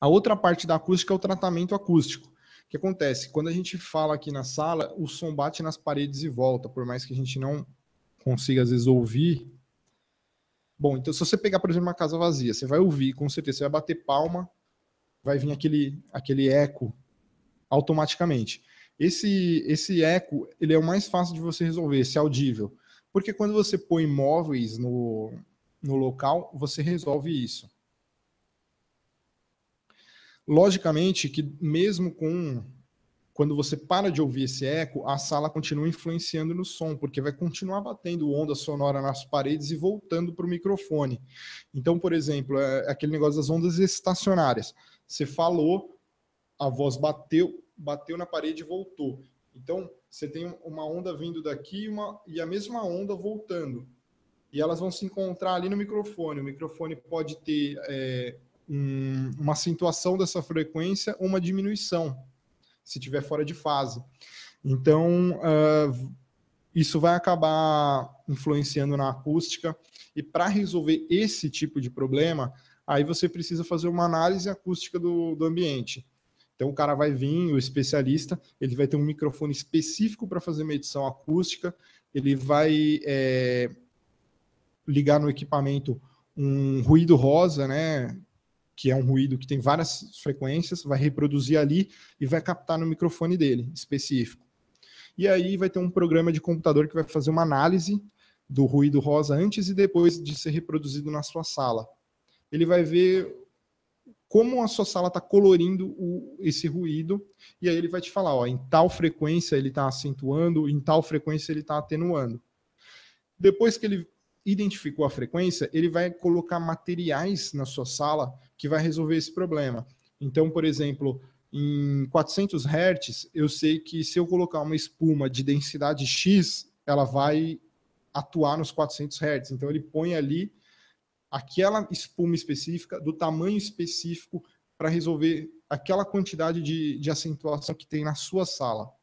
A outra parte da acústica é o tratamento acústico. O que acontece? Quando a gente fala aqui na sala, o som bate nas paredes e volta, por mais que a gente não consiga, às vezes, ouvir. Bom, então se você pegar, por exemplo, uma casa vazia, você vai ouvir, com certeza, você vai bater palma, vai vir aquele, aquele eco automaticamente. Esse, esse eco, ele é o mais fácil de você resolver, esse audível. Porque quando você põe móveis no, no local, você resolve isso. Logicamente que mesmo com quando você para de ouvir esse eco, a sala continua influenciando no som, porque vai continuar batendo onda sonora nas paredes e voltando para o microfone. Então, por exemplo, é, é aquele negócio das ondas estacionárias. Você falou, a voz bateu, bateu na parede e voltou. Então, você tem uma onda vindo daqui uma, e a mesma onda voltando. E elas vão se encontrar ali no microfone. O microfone pode ter é, um, uma acentuação dessa frequência ou uma diminuição, se estiver fora de fase. Então, uh, isso vai acabar influenciando na acústica, e para resolver esse tipo de problema, aí você precisa fazer uma análise acústica do, do ambiente. Então o cara vai vir, o especialista, ele vai ter um microfone específico para fazer medição acústica, ele vai é, ligar no equipamento um ruído rosa, né? que é um ruído que tem várias frequências, vai reproduzir ali e vai captar no microfone dele específico. E aí vai ter um programa de computador que vai fazer uma análise do ruído rosa antes e depois de ser reproduzido na sua sala. Ele vai ver como a sua sala está colorindo o, esse ruído, e aí ele vai te falar, ó, em tal frequência ele está acentuando, em tal frequência ele está atenuando. Depois que ele identificou a frequência, ele vai colocar materiais na sua sala que vai resolver esse problema. Então, por exemplo, em 400 Hz, eu sei que se eu colocar uma espuma de densidade X, ela vai atuar nos 400 Hz. Então, ele põe ali aquela espuma específica, do tamanho específico, para resolver aquela quantidade de, de acentuação que tem na sua sala.